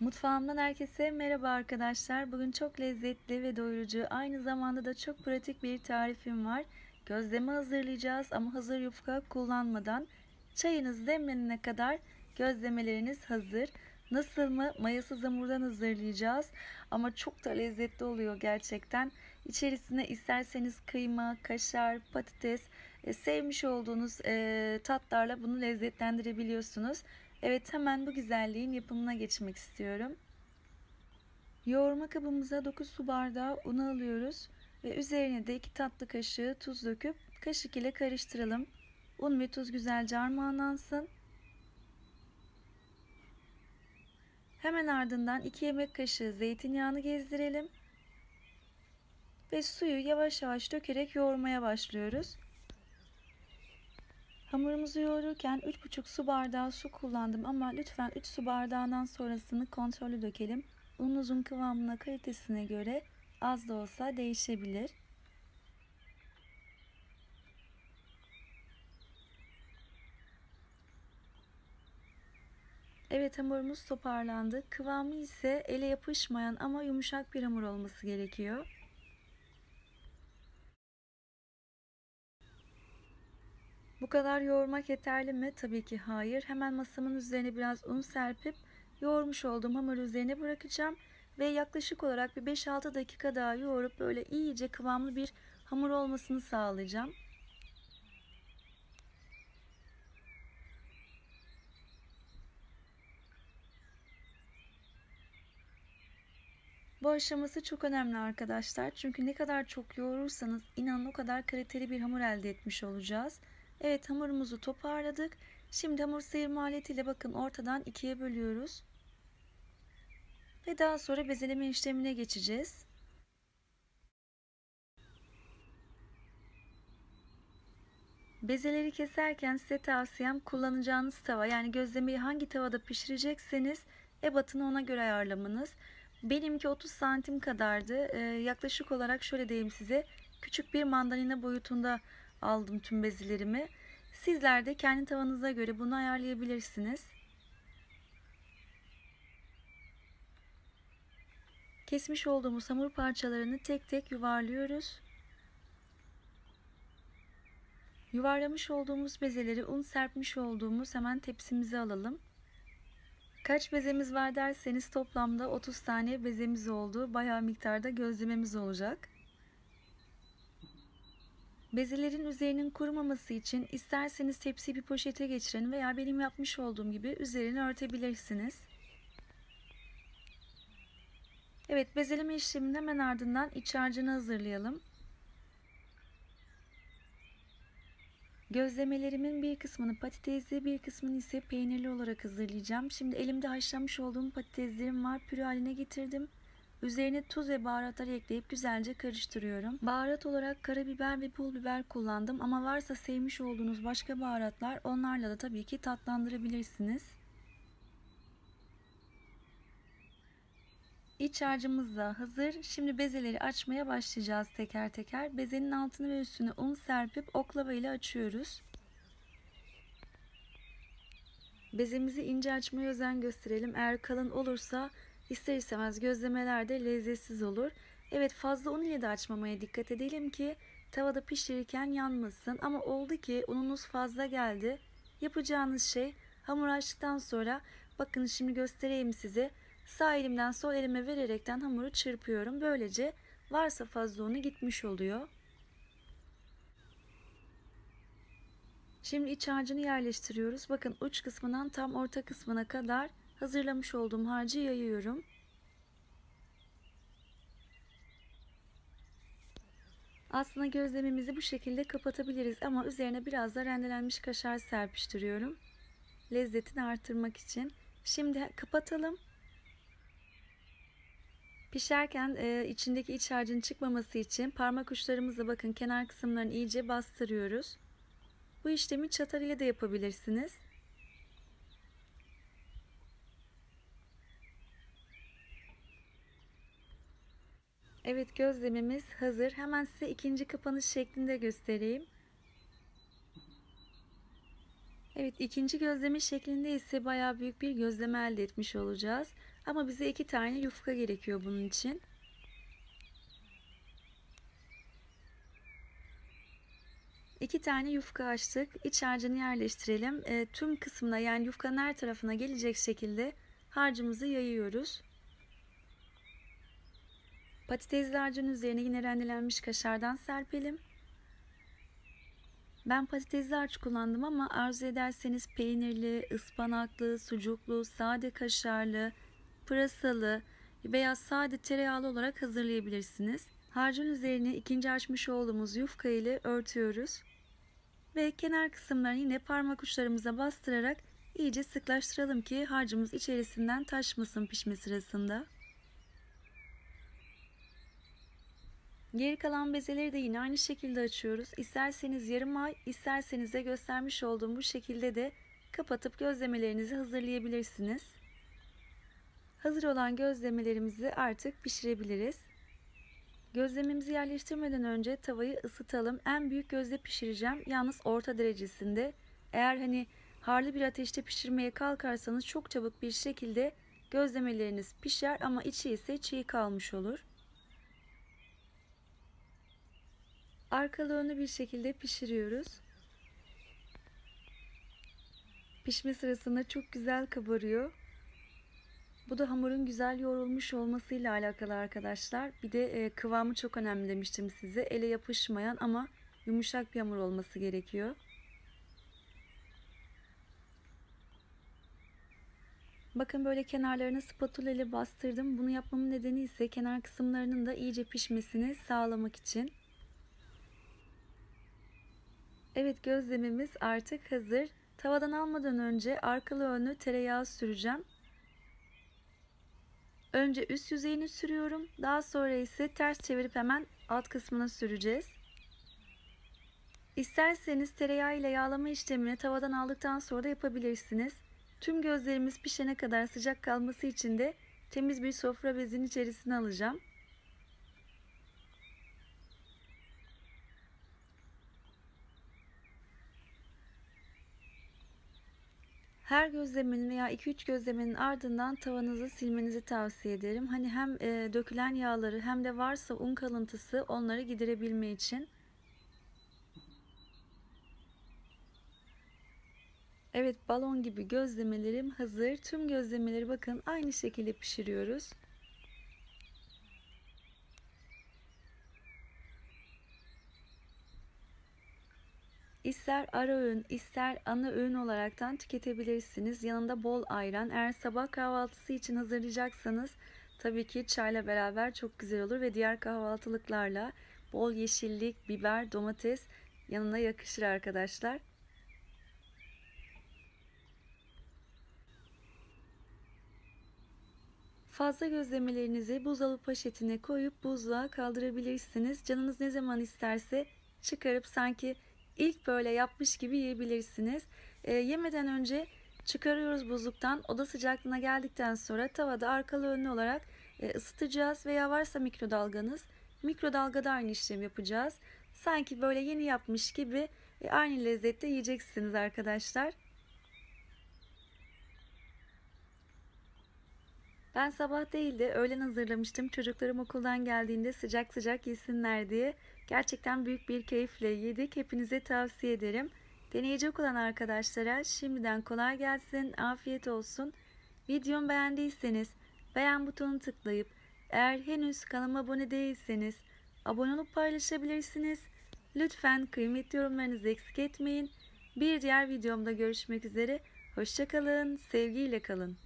Mutfağımdan herkese merhaba arkadaşlar. Bugün çok lezzetli ve doyurucu, aynı zamanda da çok pratik bir tarifim var. Gözleme hazırlayacağız ama hazır yufka kullanmadan çayınız demlenene kadar gözlemeleriniz hazır. Nasıl mı? Mayasız hamurdan hazırlayacağız ama çok da lezzetli oluyor gerçekten. İçerisine isterseniz kıyma, kaşar, patates, e, sevmiş olduğunuz e, tatlarla bunu lezzetlendirebiliyorsunuz. Evet hemen bu güzelliğin yapımına geçmek istiyorum. Yoğurma kabımıza 9 su bardağı un alıyoruz ve üzerine de 2 tatlı kaşığı tuz döküp kaşık ile karıştıralım. Un ve tuz güzelce harmanlansın. Hemen ardından 2 yemek kaşığı zeytinyağını gezdirelim. Ve suyu yavaş yavaş dökerek yoğurmaya başlıyoruz. Hamurumuzu yoğururken 3,5 su bardağı su kullandım ama lütfen 3 su bardağından sonrasını kontrolü dökelim. Ununuzun kıvamına kalitesine göre az da olsa değişebilir. Evet hamurumuz toparlandı. Kıvamı ise ele yapışmayan ama yumuşak bir hamur olması gerekiyor. Bu kadar yoğurmak yeterli mi? Tabii ki hayır. Hemen masamın üzerine biraz un serpip yoğurmuş olduğum hamur üzerine bırakacağım. Ve yaklaşık olarak bir 5-6 dakika daha yoğurup böyle iyice kıvamlı bir hamur olmasını sağlayacağım. Bu aşaması çok önemli arkadaşlar. Çünkü ne kadar çok yoğurursanız inanın o kadar kaliteli bir hamur elde etmiş olacağız. Evet hamurumuzu toparladık. Şimdi hamur sıyırma aletiyle bakın ortadan ikiye bölüyoruz. Ve daha sonra bezeleme işlemine geçeceğiz. Bezeleri keserken size tavsiyem kullanacağınız tava yani gözlemeyi hangi tavada pişirecekseniz ebatını ona göre ayarlamanız. Benimki 30 santim kadardı. Ee, yaklaşık olarak şöyle diyeyim size küçük bir mandalina boyutunda aldım tüm bezilerimi. Sizler de kendi tavanıza göre bunu ayarlayabilirsiniz. Kesmiş olduğumuz hamur parçalarını tek tek yuvarlıyoruz. Yuvarlamış olduğumuz bezeleri un serpmiş olduğumuz hemen tepsimize alalım. Kaç bezemiz var derseniz toplamda 30 tane bezemiz oldu. Bayağı miktarda gözlememiz olacak. Bezelerin üzerinin kurumaması için isterseniz tepsiyi bir poşete geçirin veya benim yapmış olduğum gibi üzerini örtebilirsiniz. Evet bezeleme işleminin hemen ardından iç harcını hazırlayalım. Gözlemelerimin bir kısmını patatesli bir kısmını ise peynirli olarak hazırlayacağım. Şimdi elimde haşlanmış olduğum patateslerim var. Püre haline getirdim. Üzerine tuz ve baharatları ekleyip güzelce karıştırıyorum. Baharat olarak karabiber ve pul biber kullandım ama varsa sevmiş olduğunuz başka baharatlar onlarla da tabii ki tatlandırabilirsiniz. İç harcımız da hazır. Şimdi bezeleri açmaya başlayacağız teker teker. Bezenin altını ve üstünü un serpip oklava ile açıyoruz. Bezemizi ince açmaya özen gösterelim. Eğer kalın olursa İster istemez gözlemeler de lezzetsiz olur. Evet fazla un ile de açmamaya dikkat edelim ki tavada pişirirken yanmasın. Ama oldu ki ununuz fazla geldi. Yapacağınız şey hamur açtıktan sonra bakın şimdi göstereyim size. Sağ elimden sol elime vererekten hamuru çırpıyorum. Böylece varsa fazla unu gitmiş oluyor. Şimdi iç harcını yerleştiriyoruz. Bakın uç kısmından tam orta kısmına kadar hazırlamış olduğum harcı yayıyorum. Aslında gözlemimizi bu şekilde kapatabiliriz ama üzerine biraz da rendelenmiş kaşar serpiştiriyorum. Lezzetini artırmak için. Şimdi kapatalım. Pişerken e, içindeki iç harcın çıkmaması için parmak uçlarımızla bakın kenar kısımlarını iyice bastırıyoruz. Bu işlemi çatal ile de yapabilirsiniz. Evet gözlemimiz hazır. Hemen size ikinci kapanış şeklinde göstereyim. Evet ikinci gözlemi şeklinde ise baya büyük bir gözleme elde etmiş olacağız. Ama bize iki tane yufka gerekiyor bunun için. İki tane yufka açtık. İç harcını yerleştirelim. E, tüm kısmına yani yufkanın her tarafına gelecek şekilde harcımızı yayıyoruz. Patatesli harcın üzerine yine rendelenmiş kaşardan serpelim. Ben patatesli harç kullandım ama arzu ederseniz peynirli, ıspanaklı, sucuklu, sade kaşarlı, pırasalı veya sade tereyağlı olarak hazırlayabilirsiniz. Harcın üzerine ikinci açmış olduğumuz yufka ile örtüyoruz. Ve kenar kısımlarını yine parmak uçlarımıza bastırarak iyice sıklaştıralım ki harcımız içerisinden taşmasın pişme sırasında. Geri kalan bezeleri de yine aynı şekilde açıyoruz. İsterseniz yarım ay, isterseniz de göstermiş olduğum bu şekilde de kapatıp gözlemelerinizi hazırlayabilirsiniz. Hazır olan gözlemelerimizi artık pişirebiliriz. Gözlemimizi yerleştirmeden önce tavayı ısıtalım. En büyük gözde pişireceğim. Yalnız orta derecesinde. Eğer hani harlı bir ateşte pişirmeye kalkarsanız çok çabuk bir şekilde gözlemeleriniz pişer ama içi ise çiğ kalmış olur. Arkalı önlü bir şekilde pişiriyoruz. Pişme sırasında çok güzel kabarıyor. Bu da hamurun güzel yoğrulmuş olmasıyla alakalı arkadaşlar. Bir de e, kıvamı çok önemli demiştim size. Ele yapışmayan ama yumuşak bir hamur olması gerekiyor. Bakın böyle kenarlarına spatula ile bastırdım. Bunu yapmamın nedeni ise kenar kısımlarının da iyice pişmesini sağlamak için. Evet gözlemimiz artık hazır. Tavadan almadan önce arkalı önü tereyağı süreceğim. Önce üst yüzeyini sürüyorum. Daha sonra ise ters çevirip hemen alt kısmını süreceğiz. İsterseniz tereyağı ile yağlama işlemini tavadan aldıktan sonra da yapabilirsiniz. Tüm gözlerimiz pişene kadar sıcak kalması için de temiz bir sofra bezinin içerisine alacağım. Her gözlemin veya 2-3 gözlemenin ardından tavanızı silmenizi tavsiye ederim. Hani hem e, dökülen yağları hem de varsa un kalıntısı onları giderebilme için. Evet balon gibi gözlemelerim hazır. Tüm gözlemeleri bakın aynı şekilde pişiriyoruz. İster ara öğün ister ana öğün olaraktan tüketebilirsiniz. Yanında bol ayran. Eğer sabah kahvaltısı için hazırlayacaksanız tabii ki çayla beraber çok güzel olur ve diğer kahvaltılıklarla bol yeşillik, biber, domates yanına yakışır arkadaşlar. Fazla gözlemelerinizi buzdolabı poşetine koyup buzluğa kaldırabilirsiniz. Canınız ne zaman isterse çıkarıp sanki ilk böyle yapmış gibi yiyebilirsiniz. E, yemeden önce çıkarıyoruz buzluktan. Oda sıcaklığına geldikten sonra tavada arkalı önlü olarak e, ısıtacağız veya varsa mikrodalganız mikrodalgada aynı işlemi yapacağız. Sanki böyle yeni yapmış gibi e, aynı lezzette yiyeceksiniz arkadaşlar. Ben sabah değil de öğlen hazırlamıştım. Çocuklarım okuldan geldiğinde sıcak sıcak yesinler diye. Gerçekten büyük bir keyifle yedik. Hepinize tavsiye ederim. Deneyecek olan arkadaşlara şimdiden kolay gelsin, afiyet olsun. Videomu beğendiyseniz beğen butonunu tıklayıp eğer henüz kanalıma abone değilseniz abone olup paylaşabilirsiniz. Lütfen kıymetli yorumlarınızı eksik etmeyin. Bir diğer videomda görüşmek üzere. Hoşçakalın, sevgiyle kalın.